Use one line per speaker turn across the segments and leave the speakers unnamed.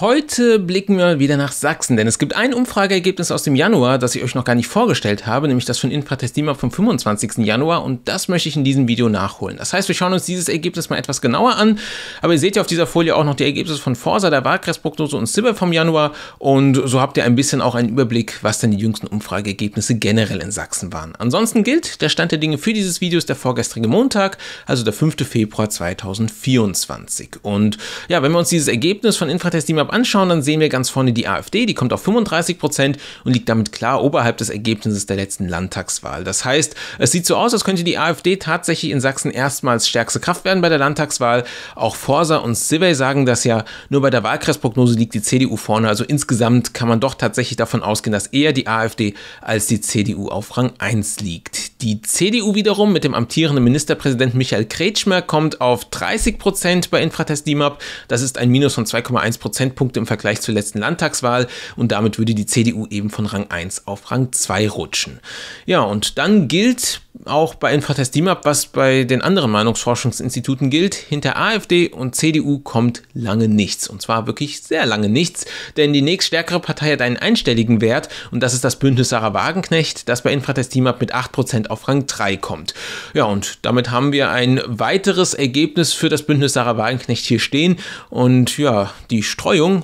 Heute blicken wir wieder nach Sachsen, denn es gibt ein Umfrageergebnis aus dem Januar, das ich euch noch gar nicht vorgestellt habe, nämlich das von Infratestima vom 25. Januar und das möchte ich in diesem Video nachholen. Das heißt, wir schauen uns dieses Ergebnis mal etwas genauer an, aber ihr seht ja auf dieser Folie auch noch die Ergebnisse von Forsa, der Wahlkreisprognose und Sibbe vom Januar und so habt ihr ein bisschen auch einen Überblick, was denn die jüngsten Umfrageergebnisse generell in Sachsen waren. Ansonsten gilt, der Stand der Dinge für dieses Video ist der vorgestrige Montag, also der 5. Februar 2024 und ja, wenn wir uns dieses Ergebnis von Infratestima genau anschauen, dann sehen wir ganz vorne die AfD, die kommt auf 35 Prozent und liegt damit klar oberhalb des Ergebnisses der letzten Landtagswahl. Das heißt, es sieht so aus, als könnte die AfD tatsächlich in Sachsen erstmals stärkste Kraft werden bei der Landtagswahl. Auch Forsa und Sivey sagen das ja, nur bei der Wahlkreisprognose liegt die CDU vorne. Also insgesamt kann man doch tatsächlich davon ausgehen, dass eher die AfD als die CDU auf Rang 1 liegt. Die CDU wiederum mit dem amtierenden Ministerpräsidenten Michael Kretschmer kommt auf 30 Prozent bei Infratest DIMAP. Das ist ein Minus von 2,1 Prozentpunkte im Vergleich zur letzten Landtagswahl und damit würde die CDU eben von Rang 1 auf Rang 2 rutschen. Ja, und dann gilt auch bei Infratest DIMAP, was bei den anderen Meinungsforschungsinstituten gilt, hinter AfD und CDU kommt lange nichts. Und zwar wirklich sehr lange nichts, denn die nächststärkere Partei hat einen einstelligen Wert und das ist das Bündnis Sarah Wagenknecht, das bei Infratest DIMAP mit 8% auf Rang 3 kommt. Ja, und damit haben wir ein weiteres Ergebnis für das Bündnis Sarah Wagenknecht hier stehen. Und ja, die Streuung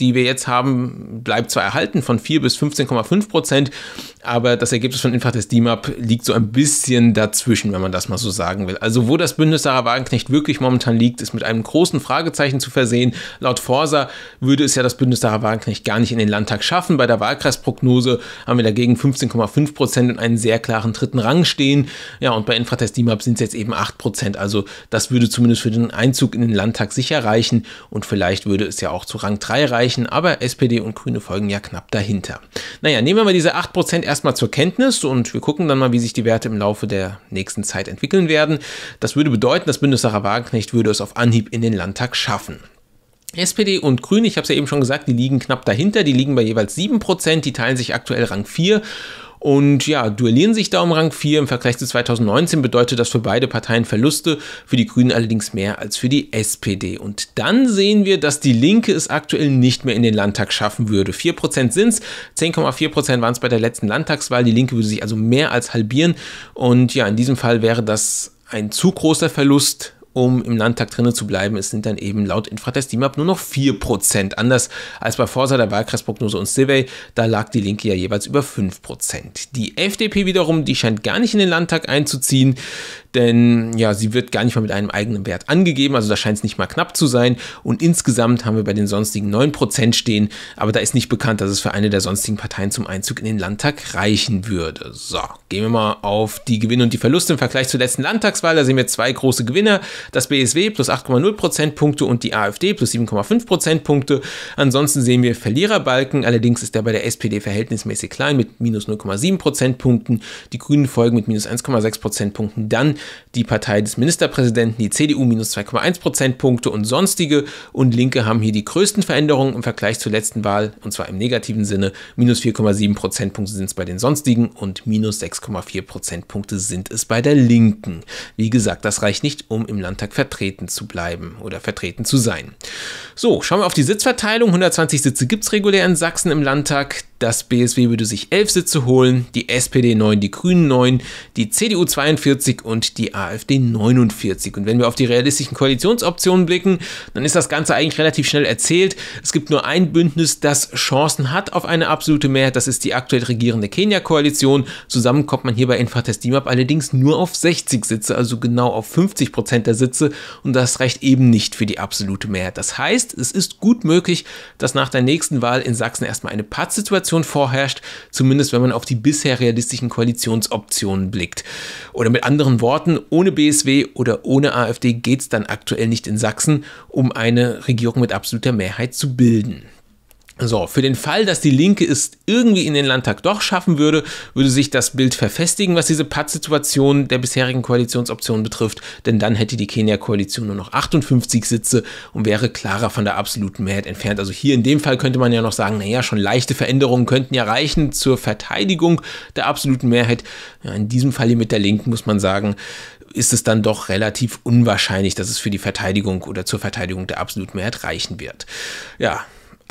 die wir jetzt haben, bleibt zwar erhalten von 4 bis 15,5 Prozent, aber das Ergebnis von Infratest DMAP liegt so ein bisschen dazwischen, wenn man das mal so sagen will. Also wo das Bündnis Sarah Wagenknecht wirklich momentan liegt, ist mit einem großen Fragezeichen zu versehen. Laut Forsa würde es ja das Bündnis Sarah Wagenknecht gar nicht in den Landtag schaffen. Bei der Wahlkreisprognose haben wir dagegen 15,5 Prozent und einen sehr klaren dritten Rang stehen. Ja, und bei Infratest DMAP sind es jetzt eben 8 Prozent. Also das würde zumindest für den Einzug in den Landtag sicher reichen und vielleicht würde es ja auch zu Rang 3 reichen, aber SPD und Grüne folgen ja knapp dahinter. Naja, nehmen wir mal diese 8 Prozent erstmal zur Kenntnis und wir gucken dann mal, wie sich die Werte im Laufe der nächsten Zeit entwickeln werden. Das würde bedeuten, dass Bundessacher Wagenknecht würde es auf Anhieb in den Landtag schaffen. SPD und Grüne, ich habe es ja eben schon gesagt, die liegen knapp dahinter, die liegen bei jeweils 7%, die teilen sich aktuell Rang 4 und ja, duellieren sich da um Rang 4. Im Vergleich zu 2019 bedeutet das für beide Parteien Verluste, für die Grünen allerdings mehr als für die SPD. Und dann sehen wir, dass die Linke es aktuell nicht mehr in den Landtag schaffen würde. 4% sind es, 10,4% waren es bei der letzten Landtagswahl. Die Linke würde sich also mehr als halbieren. Und ja, in diesem Fall wäre das ein zu großer Verlust um im Landtag drinnen zu bleiben. Es sind dann eben laut Infratest DIMAP nur noch 4%. Anders als bei Forsa, der Wahlkreisprognose und Silvey, da lag die Linke ja jeweils über 5%. Die FDP wiederum, die scheint gar nicht in den Landtag einzuziehen denn ja, sie wird gar nicht mal mit einem eigenen Wert angegeben, also da scheint es nicht mal knapp zu sein. Und insgesamt haben wir bei den sonstigen 9% stehen, aber da ist nicht bekannt, dass es für eine der sonstigen Parteien zum Einzug in den Landtag reichen würde. So, gehen wir mal auf die Gewinne und die Verluste im Vergleich zur letzten Landtagswahl. Da sehen wir zwei große Gewinner, das BSW plus 8,0 Punkte und die AfD plus 7,5 Punkte. Ansonsten sehen wir Verliererbalken, allerdings ist der bei der SPD verhältnismäßig klein mit minus 0,7 Punkten. Die Grünen folgen mit minus 1,6 Punkten. Dann die Partei des Ministerpräsidenten, die CDU minus 2,1 Prozentpunkte und sonstige. Und Linke haben hier die größten Veränderungen im Vergleich zur letzten Wahl, und zwar im negativen Sinne. Minus 4,7 Prozentpunkte sind es bei den sonstigen und minus 6,4 Prozentpunkte sind es bei der Linken. Wie gesagt, das reicht nicht, um im Landtag vertreten zu bleiben oder vertreten zu sein. So, schauen wir auf die Sitzverteilung. 120 Sitze gibt es regulär in Sachsen im Landtag. Das BSW würde sich elf Sitze holen, die SPD 9, die Grünen 9, die CDU 42 und die AfD 49. Und wenn wir auf die realistischen Koalitionsoptionen blicken, dann ist das Ganze eigentlich relativ schnell erzählt. Es gibt nur ein Bündnis, das Chancen hat auf eine absolute Mehrheit. Das ist die aktuell regierende Kenia-Koalition. Zusammen kommt man hier bei Infratestimab allerdings nur auf 60 Sitze, also genau auf 50 Prozent der Sitze. Und das reicht eben nicht für die absolute Mehrheit. Das heißt, es ist gut möglich, dass nach der nächsten Wahl in Sachsen erstmal eine Pattsituation Koalition vorherrscht, zumindest wenn man auf die bisher realistischen Koalitionsoptionen blickt. Oder mit anderen Worten, ohne BSW oder ohne AfD geht es dann aktuell nicht in Sachsen, um eine Regierung mit absoluter Mehrheit zu bilden. So, für den Fall, dass die Linke es irgendwie in den Landtag doch schaffen würde, würde sich das Bild verfestigen, was diese Pattsituation der bisherigen Koalitionsoption betrifft, denn dann hätte die Kenia-Koalition nur noch 58 Sitze und wäre klarer von der absoluten Mehrheit entfernt. Also hier in dem Fall könnte man ja noch sagen, naja, schon leichte Veränderungen könnten ja reichen zur Verteidigung der absoluten Mehrheit. Ja, in diesem Fall hier mit der Linken muss man sagen, ist es dann doch relativ unwahrscheinlich, dass es für die Verteidigung oder zur Verteidigung der absoluten Mehrheit reichen wird. Ja,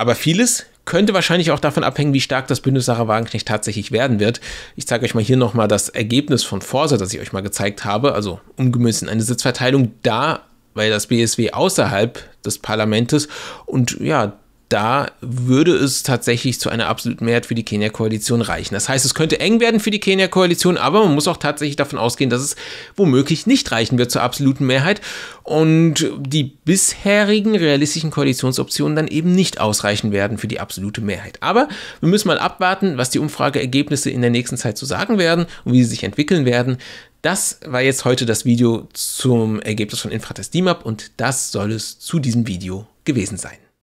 aber vieles könnte wahrscheinlich auch davon abhängen, wie stark das Bündnis Sarah Wagenknecht tatsächlich werden wird. Ich zeige euch mal hier nochmal das Ergebnis von Forsa, das ich euch mal gezeigt habe, also umgemünzt in eine Sitzverteilung da, weil das BSW außerhalb des Parlamentes und ja, da würde es tatsächlich zu einer absoluten Mehrheit für die Kenia-Koalition reichen. Das heißt, es könnte eng werden für die Kenia-Koalition, aber man muss auch tatsächlich davon ausgehen, dass es womöglich nicht reichen wird zur absoluten Mehrheit und die bisherigen realistischen Koalitionsoptionen dann eben nicht ausreichen werden für die absolute Mehrheit. Aber wir müssen mal abwarten, was die Umfrageergebnisse in der nächsten Zeit zu sagen werden und wie sie sich entwickeln werden. Das war jetzt heute das Video zum Ergebnis von Infratest DMAP und das soll es zu diesem Video gewesen sein.